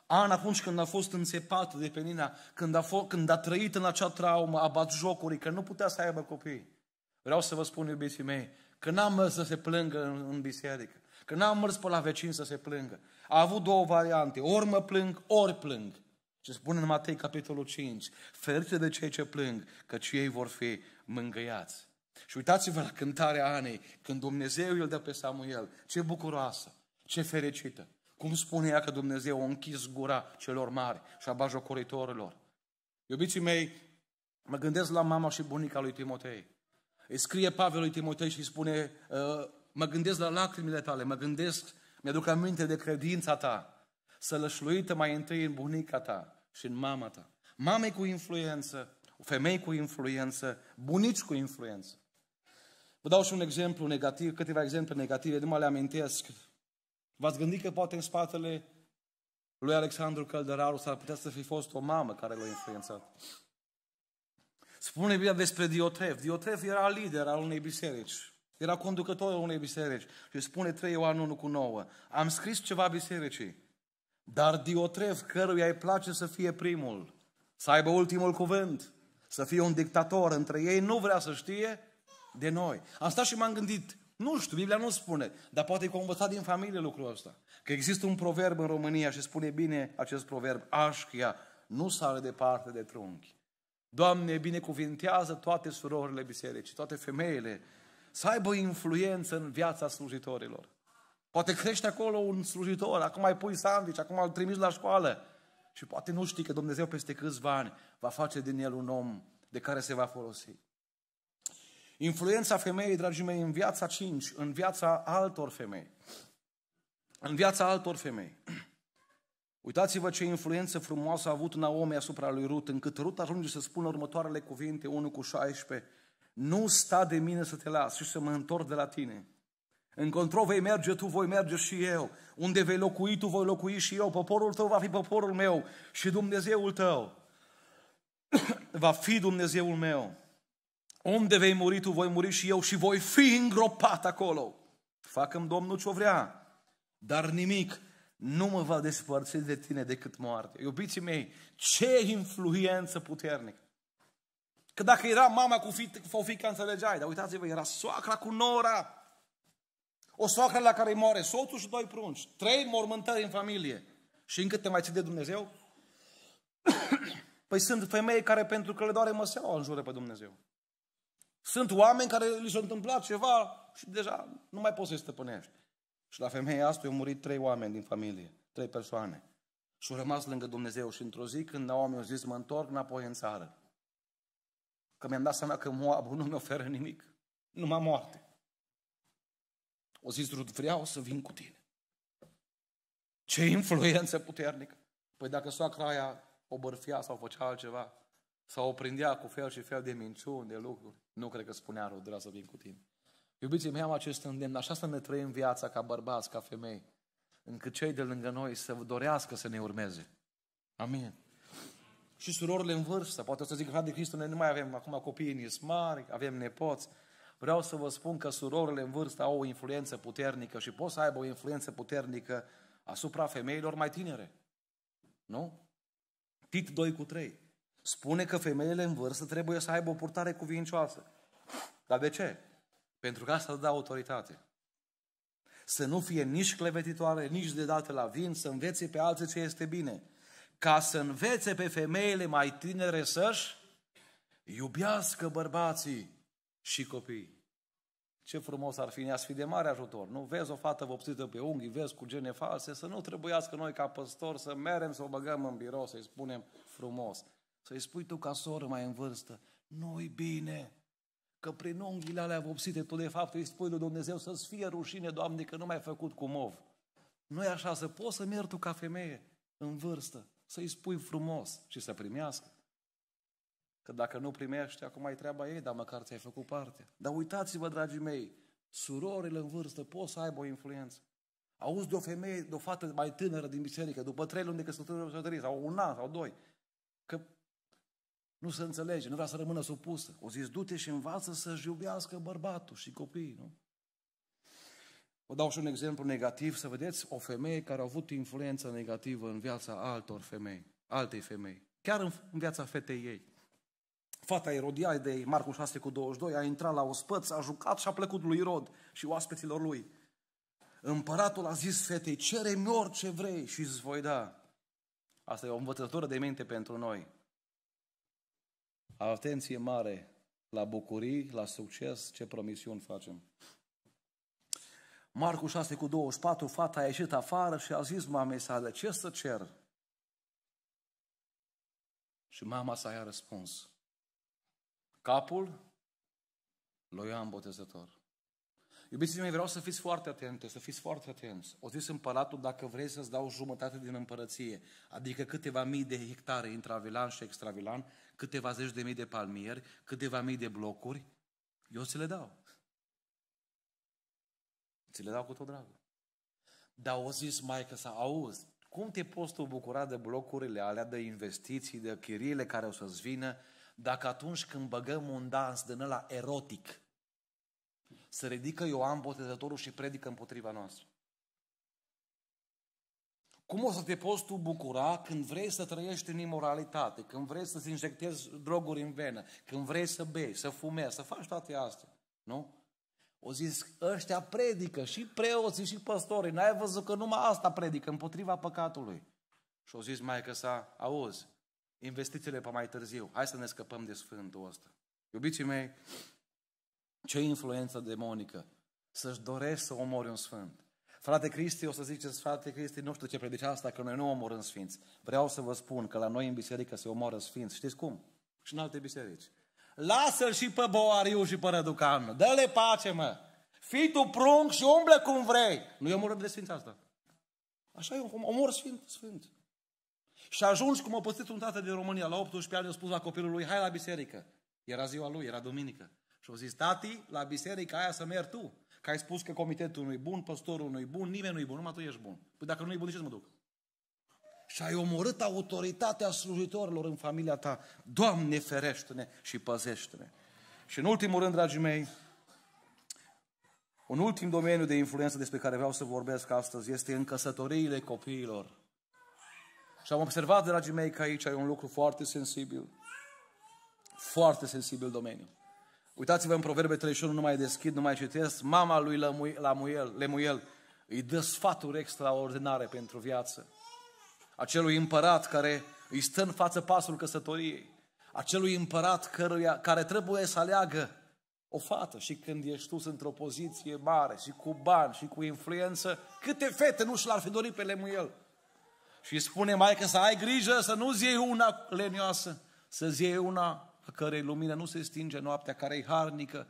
Ana, atunci când a fost înțepată de pe Nina, când a, fost, când a trăit în acea traumă a bat jocuri că nu putea să aibă copii, Vreau să vă spun, iubiții mei, că n-am mers să se plângă în, în biserică. Că n-am mers pe la vecin să se plângă. A avut două variante. Ori mă plâng, ori plâng. Ce spune în Matei, capitolul 5. Fericite de cei ce plâng, căci ei vor fi mângâiați. Și uitați-vă la cântarea Anei, când Dumnezeu îl dă pe Samuel. Ce bucuroasă, ce fericită. Cum spune ea că Dumnezeu a închis gura celor mari și a bajocoritorilor. Iubiții mei, mă gândesc la mama și bunica lui Timotei. Îi scrie Pavel lui Timotei și îi spune, uh, mă gândesc la lacrimile tale, mă gândesc, mi-aduc aminte de credința ta, sălășluită mai întâi în bunica ta și în mama ta. Mame cu influență, femei cu influență, bunici cu influență. Vă dau și un exemplu negativ, câteva exemple negative, mă le amintesc. V-ați gândit că poate în spatele lui Alexandru Căldăraru s-ar putea să fi fost o mamă care l-a influențat. Spune Biblia despre Diotref. Diotref era lider al unei biserici. Era conducătorul unei biserici. Și spune 3 Ioan 1 cu 9. Am scris ceva bisericii, dar Diotref, căruia îi place să fie primul, să aibă ultimul cuvânt, să fie un dictator între ei, nu vrea să știe de noi. Am stat și m-am gândit, nu știu, Biblia nu spune, dar poate că o învățat din familie lucrul ăsta. Că există un proverb în România și spune bine acest proverb, așchia nu sare departe de trunchi. Doamne, binecuvintează toate surorile bisericii, toate femeile, să aibă influență în viața slujitorilor. Poate crește acolo un slujitor, acum mai pui sandwich, acum îl trimiți la școală. Și poate nu știi că Dumnezeu peste câțiva ani va face din el un om de care se va folosi. Influența femeii, dragii mei, în viața cinci, în viața altor femei. În viața altor femei. [CLEARS THROAT] Uitați-vă ce influență frumoasă a avut Naomi asupra lui Rut, încât Rut ajunge să spună următoarele cuvinte, 1 cu 16. Nu sta de mine să te las și să mă întorc de la tine. Încotro vei merge tu, voi merge și eu. Unde vei locui tu, voi locui și eu. Poporul tău va fi poporul meu și Dumnezeul tău [COUGHS] va fi Dumnezeul meu. Unde vei muri tu, voi muri și eu și voi fi îngropat acolo. Facă-mi Domnul ce vrea, dar nimic nu mă va despărți de tine decât moartea. Iubiții mei, ce influență puternică! Că dacă era mama cu, fi, cu fica, înțelegeai, dar uitați-vă, era soacra cu nora. O soacră la care moare soțul și doi prunci. Trei mormântări în familie. Și încă te mai ții de Dumnezeu? păi sunt femei care pentru că le doare măseaua jură pe Dumnezeu. Sunt oameni care li s-a întâmplat ceva și deja nu mai poți să-i stăpânești. Și la femeia asta i-au murit trei oameni din familie, trei persoane. Și au rămas lângă Dumnezeu și într-o zi când Naomi a zis, mă întorc înapoi în țară. Că mi-am dat seama că Moabul nu mi oferă nimic, numai moarte. O zis Rud, vreau să vin cu tine. Ce influență puternică! Păi dacă soacra aia o bărfia sau făcea altceva, sau o prindea cu fel și fel de minciuni, de lucruri, nu cred că spunea Rud, vreau să vin cu tine. Iubiții mei, am acest îndemn, așa să ne trăim viața ca bărbați, ca femei, încât cei de lângă noi să dorească să ne urmeze. Amin. Și surorile în vârstă, poate o să zic, de Hristos, noi nu mai avem acum copii în mari, avem nepoți. Vreau să vă spun că surorile în vârstă au o influență puternică și pot să aibă o influență puternică asupra femeilor mai tinere. Nu? Tit 2 cu 3. Spune că femeile în vârstă trebuie să aibă o purtare cuvincioasă. Dar de ce? Pentru că asta îți dă autoritate. Să nu fie nici clevetitoare, nici de dată la vin, să învețe pe alții ce este bine. Ca să învețe pe femeile mai tinere să-și iubească bărbații și copiii. Ce frumos ar fi, ne-ați fi de mare ajutor. Nu vezi o fată vopsită pe unghi, vezi cu gene false, să nu trebuiască noi ca păstor să merem să o băgăm în birou, să-i spunem frumos. Să-i spui tu ca soră mai în vârstă, nu-i bine, că prin unghiile alea vopsite tu de fapt îi spui lui Dumnezeu să-ți fie rușine, Doamne, că nu mai ai făcut cu mov. nu e așa, să poți să mergi tu ca femeie în vârstă, să-i spui frumos și să primească. Că dacă nu primești, acum ai treaba ei, dar măcar ți-ai făcut parte. Dar uitați-vă, dragii mei, surorile în vârstă pot să aibă o influență. Auzi de o femeie, de o fată mai tânără din biserică, după trei luni de căsătorie sau un an sau doi, că nu se înțelege, nu vrea să rămână supusă. O zis, du-te și învață să-și iubească bărbatul și copiii, nu? Vă dau și un exemplu negativ, să vedeți o femeie care a avut influență negativă în viața altor femei, altei femei, chiar în, viața fetei ei. Fata Erodia de Marcu 6 cu 22 a intrat la ospăț, a jucat și a plăcut lui Irod și oaspeților lui. Împăratul a zis fetei, cere-mi orice vrei și îți voi da. Asta e o învățătură de minte pentru noi. Atenție mare la bucurii, la succes, ce promisiuni facem. Marcu 6 cu 24, fata a ieșit afară și a zis mamei sale, ce să cer? Și mama sa i-a răspuns, capul lui Ioan Botezător. Iubiții mei, vreau să fiți foarte atente, să fiți foarte atenți. O zis împăratul, dacă vrei să-ți dau jumătate din împărăție, adică câteva mii de hectare intravilan și extravilan, câteva zeci de mii de palmieri, câteva mii de blocuri, eu ți le dau. Ți le dau cu tot dragul. Dar au zis maică să auzi, cum te poți tu bucura de blocurile alea, de investiții, de chiriile care o să-ți vină, dacă atunci când băgăm un dans din ăla erotic, să ridică Ioan Botezătorul și predică împotriva noastră. Cum o să te poți tu bucura când vrei să trăiești în imoralitate, când vrei să-ți injectezi droguri în venă, când vrei să bei, să fumezi, să faci toate astea? Nu? O zis, ăștia predică și preoții și păstorii. N-ai văzut că numai asta predică, împotriva păcatului. Și o zis mai că să auzi, investițiile pe mai târziu, hai să ne scăpăm de sfântul ăsta. Iubiții mei, ce influență demonică să-și dorești să omori un sfânt. Frate Cristi, o să ziceți, frate Cristi, nu știu ce predice asta, că noi nu omorâm sfinți. Vreau să vă spun că la noi în biserică se omoară sfinți. Știți cum? Și în alte biserici. Lasă-l și pe Boariu și pe Răducan. Dă-le pace, mă. Fii tu prunc și umble cum vrei. Nu e omorât de sfinți asta. Așa e, omor sfinți, sfânt. Și ajungi cum a păstit un tată din România, la 18 ani, a spus la copilul lui, hai la biserică. Era ziua lui, era duminică. Și au zis, tati, la biserică aia să mergi tu. Că ai spus că comitetul nu-i bun, păstorul nu-i bun, nimeni nu-i bun, numai tu ești bun. Păi dacă nu-i bun, de ce să mă duc? Și ai omorât autoritatea slujitorilor în familia ta. Doamne, ferește-ne și păzește-ne. Și în ultimul rând, dragii mei, un ultim domeniu de influență despre care vreau să vorbesc astăzi este în căsătoriile copiilor. Și am observat, dragii mei, că aici e un lucru foarte sensibil. Foarte sensibil domeniu. Uitați-vă în Proverbe 31, nu mai deschid, nu mai citesc, mama lui Lemuel, Lemuel îi dă sfaturi extraordinare pentru viață. Acelui împărat care îi stă în față pasul căsătoriei, acelui împărat căruia, care trebuie să aleagă o fată și când ești tu într-o poziție mare și cu bani și cu influență, câte fete nu și l-ar fi dorit pe Lemuel? Și spune mai că să ai grijă să nu-ți iei una lenioasă, să-ți iei una a cărei lumină nu se stinge noaptea, care e harnică,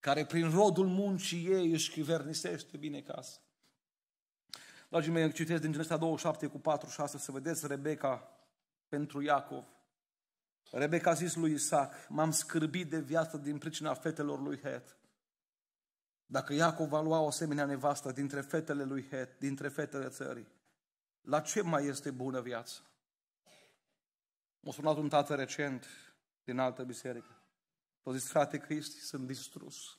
care prin rodul muncii ei își chivernisește bine casa. Dragii mei, citesc din Genesa 27 cu 46 să vedeți Rebecca pentru Iacov. Rebecca a zis lui Isaac, m-am scârbit de viață din pricina fetelor lui Het. Dacă Iacov va lua o asemenea nevastă dintre fetele lui Het, dintre fetele țării, la ce mai este bună viața? M-a sunat un tată recent din altă biserică. A zis, frate Cristi, sunt distrus.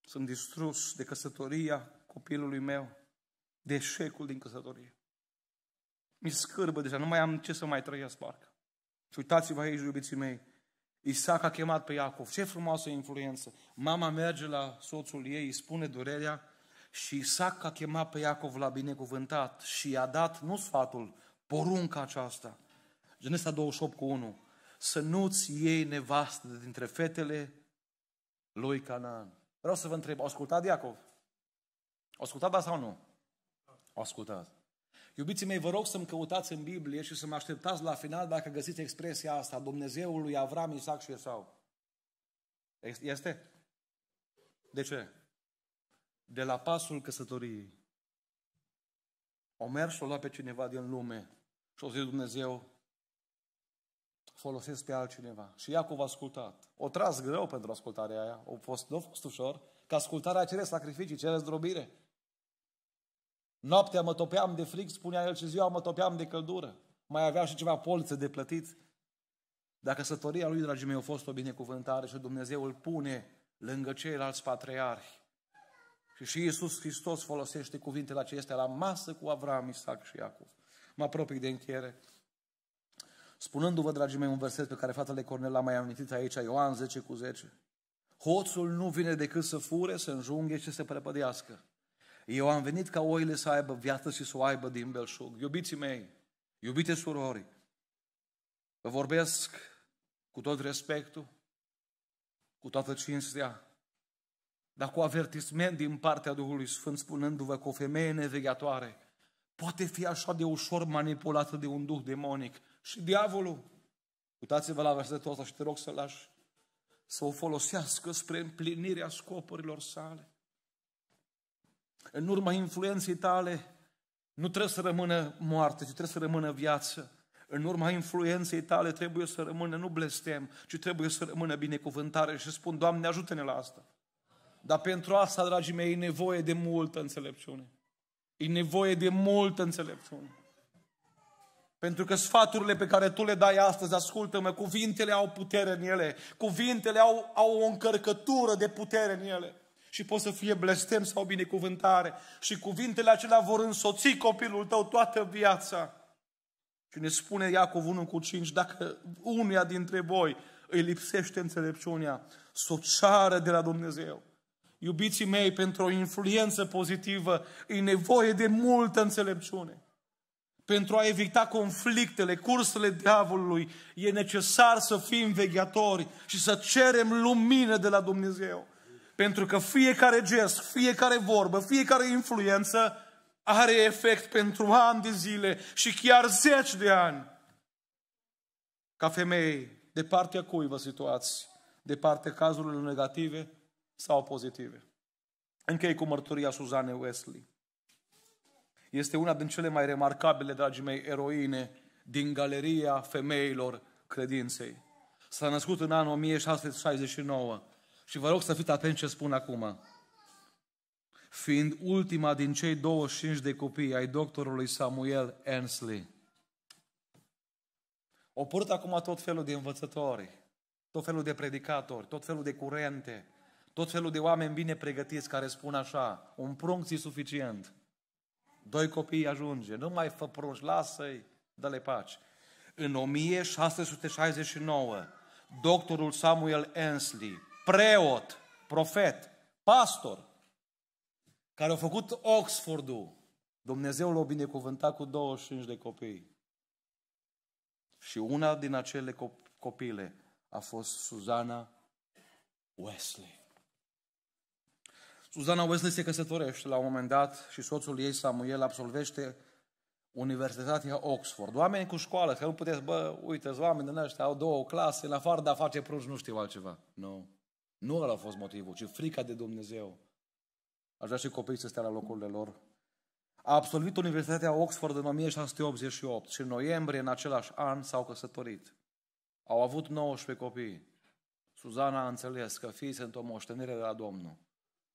Sunt distrus de căsătoria copilului meu, de eșecul din căsătorie. Mi scârbă deja, nu mai am ce să mai trăiesc, parcă. Și uitați-vă aici, iubiții mei, Isaac a chemat pe Iacov. Ce frumoasă influență! Mama merge la soțul ei, îi spune durerea și Isaac a chemat pe Iacov la binecuvântat și i-a dat, nu sfatul, porunca aceasta – Genesa 28 cu 1. Să nu-ți iei nevastă dintre fetele lui Canaan. Vreau să vă întreb, au ascultat Iacov? Au ascultat asta da sau nu? Au ascultat. Iubiții mei, vă rog să-mi căutați în Biblie și să mă așteptați la final dacă găsiți expresia asta, Dumnezeul lui Avram, Isaac și Esau. Este? De ce? De la pasul căsătoriei. O mers și o lua pe cineva din lume și o zis Dumnezeu, folosesc pe altcineva. Și Iacov a ascultat. O tras greu pentru ascultarea aia, o fost, nu a fost ușor, că ascultarea cere sacrificii, cere zdrobire. Noaptea mă topeam de frig, spunea el, și ziua mă topeam de căldură. Mai avea și ceva polițe de plătit. Dacă sătoria lui, dragii mei, a fost o binecuvântare și Dumnezeu îl pune lângă ceilalți patriarhi. Și și Iisus Hristos folosește cuvintele acestea la masă cu Avram, Isaac și Iacov. Mă apropii de încheiere. Spunându-vă, dragii mei, un verset pe care fratele Cornel l-a mai amintit aici, Ioan 10 cu 10. Hoțul nu vine decât să fure, să înjunghe și să se prepădească. Eu am venit ca oile să aibă viață și să o aibă din belșug. Iubiții mei, iubite surori, vă vorbesc cu tot respectul, cu toată cinstea, dar cu avertisment din partea Duhului Sfânt, spunându-vă că o femeie neveghetoare poate fi așa de ușor manipulată de un duh demonic, și diavolul. Uitați-vă la versetul ăsta și te rog să lași să o folosească spre împlinirea scopurilor sale. În urma influenței tale nu trebuie să rămână moarte, ci trebuie să rămână viață. În urma influenței tale trebuie să rămână nu blestem, ci trebuie să rămână binecuvântare și spun, Doamne, ajută-ne la asta. Dar pentru asta, dragii mei, e nevoie de multă înțelepciune. E nevoie de multă înțelepciune. Pentru că sfaturile pe care tu le dai astăzi, ascultă-mă, cuvintele au putere în ele. Cuvintele au, au o încărcătură de putere în ele. Și pot să fie blestem sau binecuvântare. Și cuvintele acelea vor însoți copilul tău toată viața. Și ne spune Iacov 1 cu 5, dacă unia dintre voi îi lipsește înțelepciunea, s o ceară de la Dumnezeu. Iubiții mei, pentru o influență pozitivă, e nevoie de multă înțelepciune pentru a evita conflictele, cursele diavolului, e necesar să fim vegheatori și să cerem lumină de la Dumnezeu. Pentru că fiecare gest, fiecare vorbă, fiecare influență are efect pentru ani de zile și chiar zeci de ani. Ca femei, de partea cui vă situați? De partea cazurilor negative sau pozitive? Închei cu mărturia Suzanne Wesley. Este una din cele mai remarcabile, dragii mei, eroine din galeria femeilor credinței. S-a născut în anul 1669 și vă rog să fiți atenți ce spun acum. Fiind ultima din cei 25 de copii ai doctorului Samuel Ansley. O purt acum tot felul de învățători, tot felul de predicatori, tot felul de curente, tot felul de oameni bine pregătiți care spun așa, un prunc e suficient. Doi copii ajunge, nu mai fă prunci, lasă-i, dă-le pace. În 1669, doctorul Samuel Ensley, preot, profet, pastor, care a făcut Oxfordul, Dumnezeu l-a binecuvântat cu 25 de copii. Și una din acele copile a fost Suzana Wesley. Suzana Wesley se căsătorește la un moment dat și soțul ei, Samuel, absolvește Universitatea Oxford. Oameni cu școală, că nu puteți, bă, uite oameni din ăștia au două clase, în afară de a face prunci, nu știu altceva. Nu. Nu ăla a fost motivul, ci frica de Dumnezeu. Aș vrea și copiii să stea la locurile lor. A absolvit Universitatea Oxford în 1688 și în noiembrie în același an s-au căsătorit. Au avut 19 copii. Suzana a înțeles că fiii sunt o moștenire de la Domnul.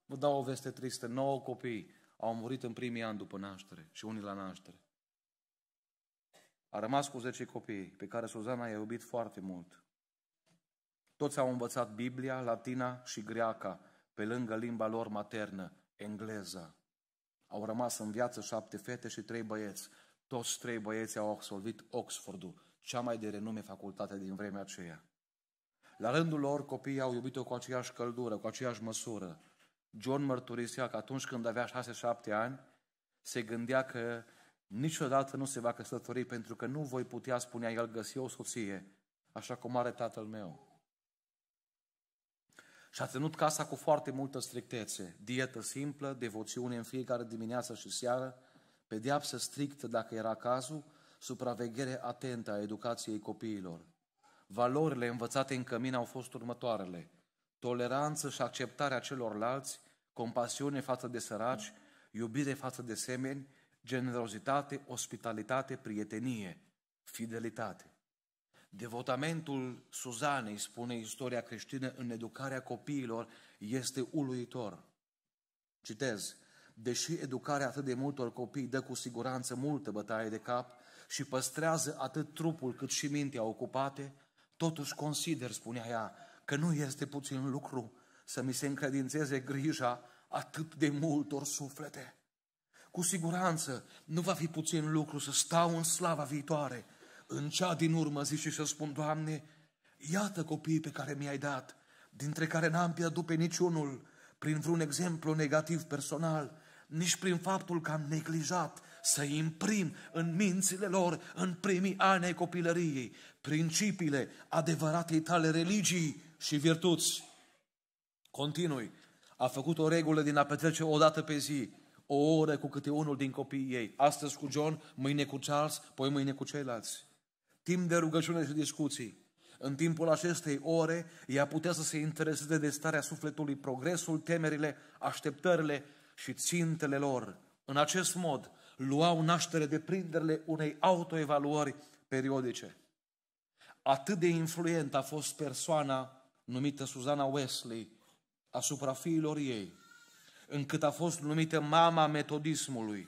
Vă dau o veste tristă. Nouă copii au murit în primii ani după naștere și unii la naștere. A rămas cu 10 copii pe care Suzana i-a iubit foarte mult. Toți au învățat Biblia, latina și greaca, pe lângă limba lor maternă, engleza. Au rămas în viață șapte fete și trei băieți. Toți trei băieți au absolvit Oxfordul, cea mai de renume facultate din vremea aceea. La rândul lor, copiii au iubit-o cu aceeași căldură, cu aceeași măsură. John mărturisea că atunci când avea 6-7 ani, se gândea că niciodată nu se va căsători pentru că nu voi putea, spunea el, găsi o soție, așa cum are tatăl meu. Și a ținut casa cu foarte multă strictețe, dietă simplă, devoțiune în fiecare dimineață și seară, pedeapsă strictă dacă era cazul, supraveghere atentă a educației copiilor. Valorile învățate în cămin au fost următoarele – toleranță și acceptarea celorlalți, compasiune față de săraci, iubire față de semeni, generozitate, ospitalitate, prietenie, fidelitate. Devotamentul Suzanei, spune istoria creștină, în educarea copiilor este uluitor. Citez, deși educarea atât de multor copii dă cu siguranță multă bătaie de cap și păstrează atât trupul cât și mintea ocupate, totuși consider, spunea ea, că nu este puțin lucru să mi se încredințeze grija atât de multor suflete. Cu siguranță nu va fi puțin lucru să stau în slava viitoare, în cea din urmă zi și să spun, Doamne, iată copiii pe care mi-ai dat, dintre care n-am pierdut pe niciunul, prin vreun exemplu negativ personal, nici prin faptul că am neglijat să imprim în mințile lor, în primii ani ai copilăriei, principiile adevăratei tale religii, și virtuți. Continui. A făcut o regulă din a petrece o dată pe zi, o oră cu câte unul din copiii ei. Astăzi cu John, mâine cu Charles, poi mâine cu ceilalți. Timp de rugăciune și discuții. În timpul acestei ore, ea putea să se intereseze de starea sufletului, progresul, temerile, așteptările și țintele lor. În acest mod, luau naștere de prinderile unei autoevaluări periodice. Atât de influent a fost persoana numită Suzana Wesley, asupra fiilor ei, încât a fost numită mama metodismului,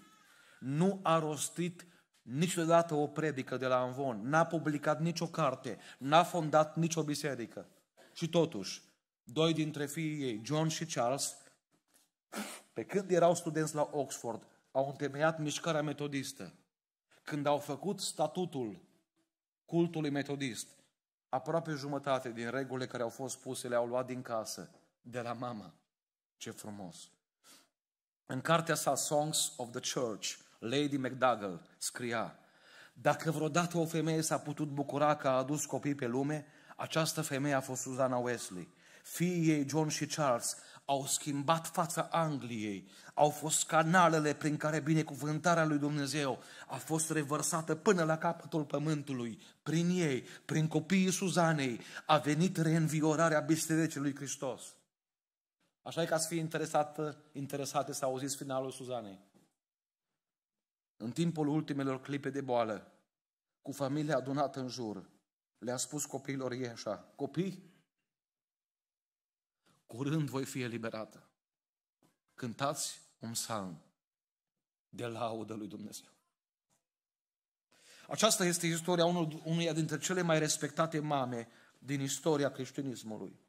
nu a rostit niciodată o predică de la Anvon, n-a publicat nicio carte, n-a fondat nicio biserică. Și totuși, doi dintre fiii ei, John și Charles, pe când erau studenți la Oxford, au întemeiat mișcarea metodistă. Când au făcut statutul cultului metodist, aproape jumătate din regulile care au fost puse le-au luat din casă, de la mama. Ce frumos! În cartea sa Songs of the Church, Lady McDougall scria Dacă vreodată o femeie s-a putut bucura că a adus copii pe lume, această femeie a fost Susanna Wesley. Fiii ei, John și Charles, au schimbat fața Angliei au fost canalele prin care binecuvântarea lui Dumnezeu a fost revărsată până la capătul pământului. Prin ei, prin copiii Suzanei, a venit reînviorarea bisericii lui Hristos. Așa e că să fie interesat, interesate să auziți finalul Suzanei. În timpul ultimelor clipe de boală, cu familia adunată în jur, le-a spus copiilor ei așa, copii, curând voi fi eliberată. Cântați un psalm de laudă lui Dumnezeu. Aceasta este istoria unuia dintre cele mai respectate mame din istoria creștinismului.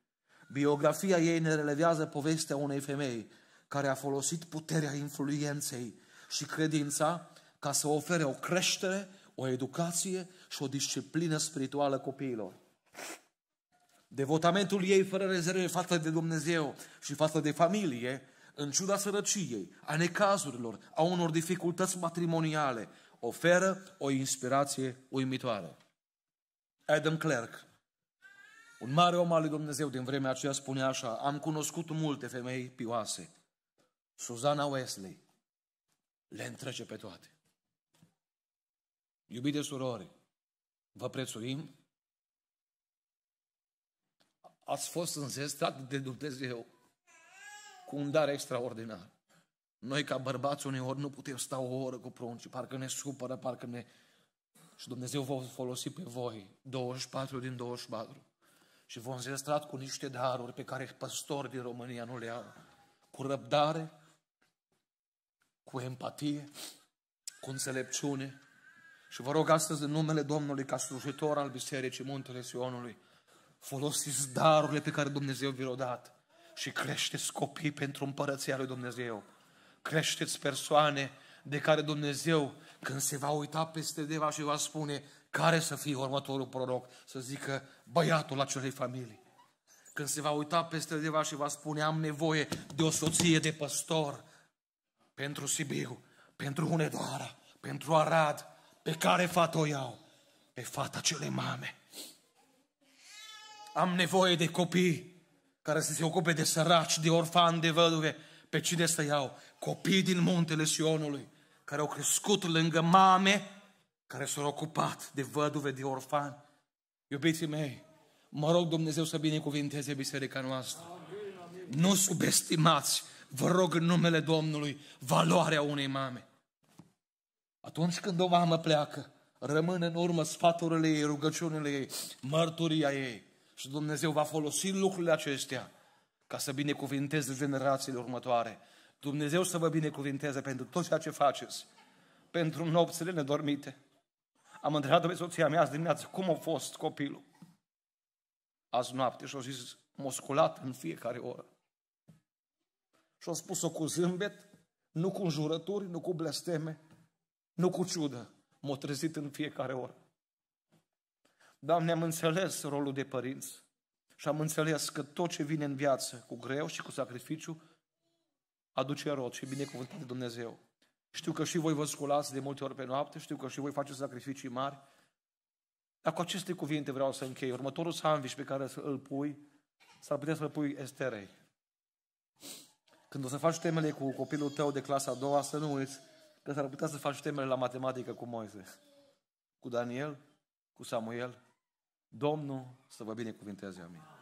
Biografia ei ne relevează povestea unei femei care a folosit puterea influenței și credința ca să ofere o creștere, o educație și o disciplină spirituală copiilor. Devotamentul ei fără rezerve față de Dumnezeu și față de familie în ciuda sărăciei, a necazurilor, a unor dificultăți matrimoniale, oferă o inspirație uimitoare. Adam Clerk, un mare om al lui Dumnezeu din vremea aceea spune așa, am cunoscut multe femei pioase. Susanna Wesley le întrece pe toate. Iubite surori, vă prețuim? Ați fost înzestat de Dumnezeu cu un dar extraordinar. Noi ca bărbați uneori nu putem sta o oră cu pruncii, parcă ne supără, parcă ne... Și Dumnezeu vă folosi pe voi 24 din 24 și vom înzestrat cu niște daruri pe care păstori din România nu le au. Cu răbdare, cu empatie, cu înțelepciune. Și vă rog astăzi în numele Domnului ca slujitor al Bisericii Muntele Sionului, folosiți darurile pe care Dumnezeu vi le-a dat și creșteți copii pentru împărăția lui Dumnezeu. Creșteți persoane de care Dumnezeu, când se va uita peste deva și va spune care să fie următorul proroc, să zică băiatul acelei familii. Când se va uita peste deva și va spune am nevoie de o soție de păstor pentru Sibiu, pentru Hunedoara, pentru Arad, pe care fata o iau? Pe fata cele mame. Am nevoie de copii care să se ocupe de săraci, de orfani, de văduve, pe cine să iau? Copii din muntele Sionului, care au crescut lângă mame, care s-au ocupat de văduve, de orfani. Iubiții mei, mă rog Dumnezeu să binecuvinteze biserica noastră. Nu subestimați, vă rog în numele Domnului, valoarea unei mame. Atunci când o mamă pleacă, rămân în urmă sfaturile ei, rugăciunile ei, mărturia ei. Și Dumnezeu va folosi lucrurile acestea ca să binecuvinteze generațiile următoare. Dumnezeu să vă binecuvinteze pentru tot ceea ce faceți, pentru nopțile nedormite. Am întrebat pe soția mea azi dimineață cum a fost copilul. Azi noapte și-a zis musculat în fiecare oră. Și-a spus-o cu zâmbet, nu cu înjurături, nu cu blesteme, nu cu ciudă. M-a trezit în fiecare oră. Doamne, am înțeles rolul de părinți și am înțeles că tot ce vine în viață cu greu și cu sacrificiu aduce rod și binecuvântat de Dumnezeu. Știu că și voi vă sculați de multe ori pe noapte, știu că și voi faceți sacrificii mari, dar cu aceste cuvinte vreau să închei. Următorul sandviș pe care îl pui, s-ar putea să-l pui esterei. Când o să faci temele cu copilul tău de clasa a doua, să nu uiți că s-ar putea să faci temele la matematică cu Moise, cu Daniel, cu Samuel, Domnul să vă binecuvinteze. Amin.